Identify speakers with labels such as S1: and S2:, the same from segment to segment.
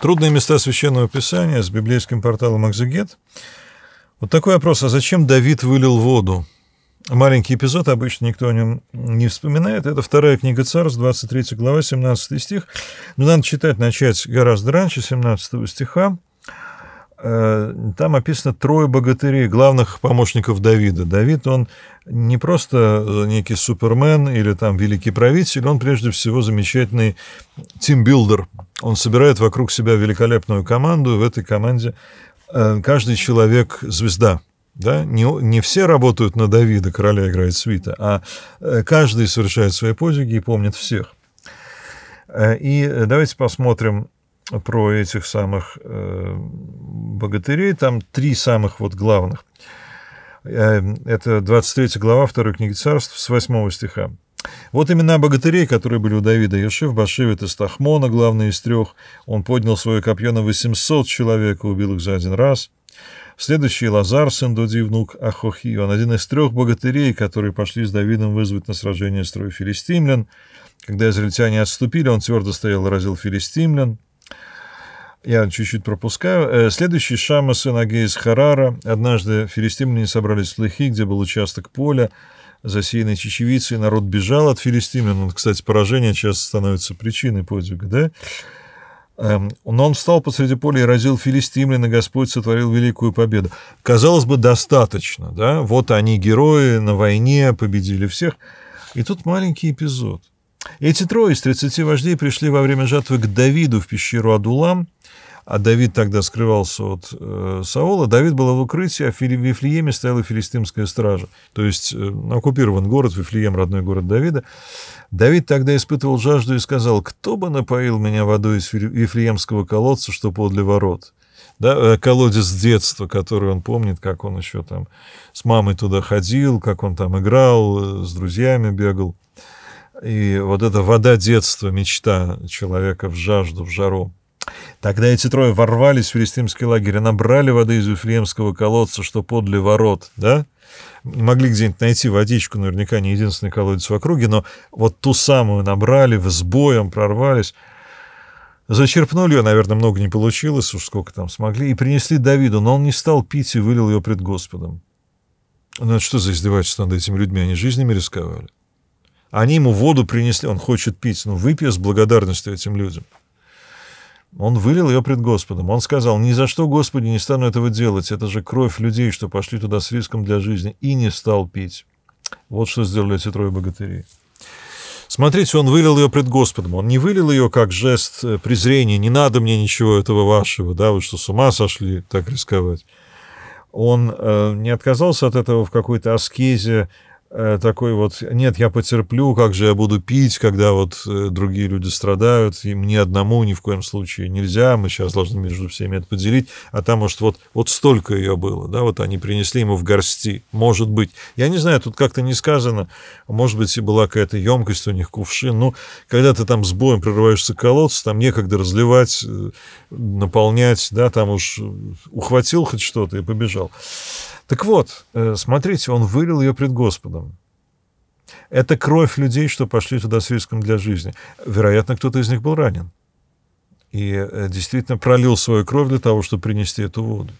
S1: Трудные места Священного Писания с библейским порталом «Экзегет». Вот такой вопрос: а зачем Давид вылил воду? Маленький эпизод, обычно никто о нем не вспоминает. Это вторая книга Царств, 23 глава, 17 стих. Но надо читать, начать гораздо раньше, 17 стиха. Э, там описано трое богатырей, главных помощников Давида. Давид, он не просто э, некий супермен или там великий правитель, он прежде всего замечательный тимбилдер. Он собирает вокруг себя великолепную команду, и в этой команде э, каждый человек – звезда. Да? Не, не все работают на Давида, короля играет свита, а каждый совершает свои подвиги и помнит всех. И давайте посмотрим про этих самых э, богатырей. Там три самых вот главных. Э, это 23 глава второй книги царств с 8 стиха. Вот имена богатырей, которые были у Давида. Ешив, Башивит из Тахмона, главный из трех. Он поднял свое копье на 800 человек и убил их за один раз. Следующий Лазар, сын Дуди, внук Ахохи. Он один из трех богатырей, которые пошли с Давидом вызвать на сражение строй филистимлян. Когда израильтяне отступили, он твердо стоял и разил филистимлян. Я чуть-чуть пропускаю. Э, следующий Шама, сын Агеис Харара. Однажды филистимляне собрались в Лыхи, где был участок поля, засеянный чечевицей. Народ бежал от филистимлян. Кстати, поражение часто становится причиной подвига, да? Эм, но он встал посреди поля и разил филистимлян, и Господь сотворил великую победу. Казалось бы, достаточно, да? Вот они, герои, на войне победили всех. И тут маленький эпизод – эти трое из 30 вождей пришли во время жатвы к Давиду в пещеру Адулам, а Давид тогда скрывался от э, Саула. Давид был в укрытии, а в Вифлееме стояла филистимская стража. То есть э, оккупирован город, Вифлеем – родной город Давида. Давид тогда испытывал жажду и сказал, «Кто бы напоил меня водой из Вифлеемского колодца, что подле ворот?» да, э, колодец детства, который он помнит, как он еще там с мамой туда ходил, как он там играл, э, с друзьями бегал. И вот эта вода детства, мечта человека в жажду, в жару. Тогда эти трое ворвались в филистимский лагерь и набрали воды из Вифлеемского колодца, что подле ворот, да? Могли где-нибудь найти водичку, наверняка не единственный колодец в округе, но вот ту самую набрали, с боем прорвались. Зачерпнули ее, наверное, много не получилось, уж сколько там смогли, и принесли Давиду, но он не стал пить и вылил ее пред Господом. Ну, это что за издевательство над этими людьми? Они жизнями рисковали. Они ему воду принесли, он хочет пить, ну выпей с благодарностью этим людям. Он вылил ее пред Господом. Он сказал, ни за что, Господи, не стану этого делать. Это же кровь людей, что пошли туда с риском для жизни. И не стал пить. Вот что сделали эти трое богатырей. Смотрите, он вылил ее пред Господом. Он не вылил ее как жест э, презрения. Не надо мне ничего этого вашего, да, вы что, с ума сошли так рисковать. Он э, не отказался от этого в какой-то аскезе, Э, такой вот, нет, я потерплю, как же я буду пить, когда вот э, другие люди страдают, и мне одному ни в коем случае нельзя, мы сейчас должны между всеми это поделить, а там, может, вот, вот столько ее было, да, вот они принесли ему в горсти, может быть. Я не знаю, тут как-то не сказано, может быть, и была какая-то емкость у них, кувшин, ну, когда ты там с боем прорываешься к колодцу, там некогда разливать, э, наполнять, да, там уж ухватил хоть что-то и побежал. Так вот, э, смотрите, он вылил ее пред Господом. Это кровь людей, что пошли туда с риском для жизни. Вероятно, кто-то из них был ранен. И э, действительно пролил свою кровь для того, чтобы принести эту воду.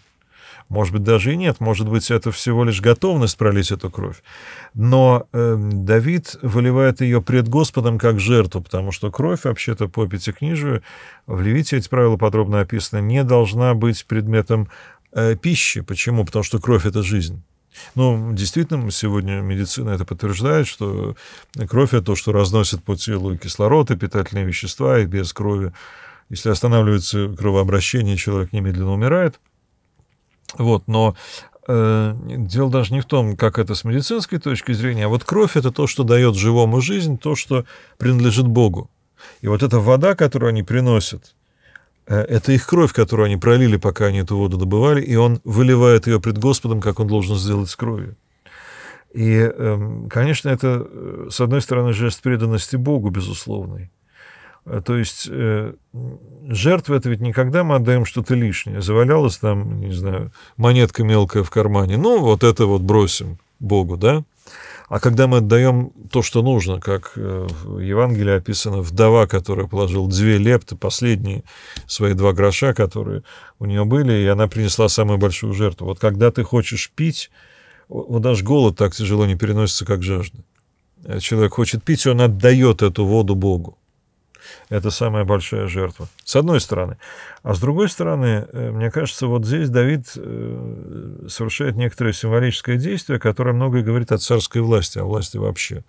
S1: Может быть, даже и нет. Может быть, это всего лишь готовность пролить эту кровь. Но э, Давид выливает ее пред Господом как жертву, потому что кровь, вообще-то, по пятикнижию, в Левите эти правила подробно описаны, не должна быть предметом Э, пищи. Почему? Потому что кровь – это жизнь. Ну, действительно, сегодня медицина это подтверждает, что кровь – это то, что разносит по телу и кислород, и питательные вещества, и без крови. Если останавливается кровообращение, человек немедленно умирает. Вот, но э, дело даже не в том, как это с медицинской точки зрения, а вот кровь – это то, что дает живому жизнь, то, что принадлежит Богу. И вот эта вода, которую они приносят – Э, это их кровь, которую они пролили, пока они эту воду добывали, и он выливает ее пред Господом, как он должен сделать с кровью. И, эм, конечно, это, э, с одной стороны, жест преданности Богу, безусловный. Э, то есть жертва это ведь никогда мы отдаем что-то лишнее. Завалялась там, не знаю, монетка мелкая в кармане. Ну, вот это вот бросим Богу, да? А когда мы отдаем то, что нужно, как э, в Евангелии описано, вдова, которая положила две лепты, последние свои два гроша, которые у нее были, и она принесла самую большую жертву. Вот когда ты хочешь пить, вот даже голод так тяжело не переносится, как жажда. Человек хочет пить, и он отдает эту воду Богу. Это самая большая жертва. С одной стороны. А с другой стороны, э, мне кажется, вот здесь Давид э, совершает некоторое символическое действие, которое многое говорит о царской власти, о власти вообще.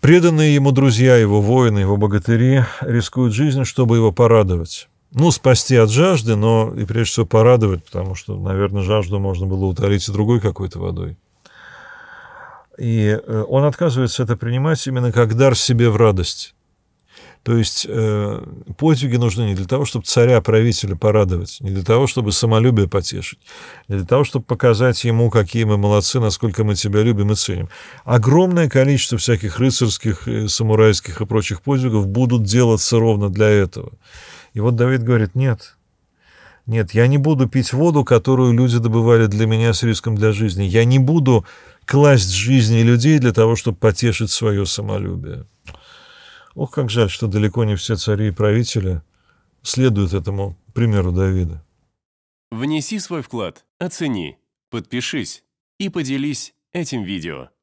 S1: Преданные ему друзья, его воины, его богатыри рискуют жизнью, чтобы его порадовать. Ну, спасти от жажды, но и прежде всего порадовать, потому что, наверное, жажду можно было утолить и другой какой-то водой. И э, он отказывается это принимать именно как дар себе в радость. То есть э, подвиги нужны не для того, чтобы царя, правителя порадовать, не для того, чтобы самолюбие потешить, не для того, чтобы показать ему, какие мы молодцы, насколько мы тебя любим и ценим. Огромное количество всяких рыцарских, э, самурайских и прочих подвигов будут делаться ровно для этого. И вот Давид говорит, нет, нет, я не буду пить воду, которую люди добывали для меня с риском для жизни. Я не буду класть жизни людей для того, чтобы потешить свое самолюбие. Ох, как жаль, что далеко не все цари и правители следуют этому примеру Давида. Внеси свой вклад, оцени, подпишись и поделись этим видео.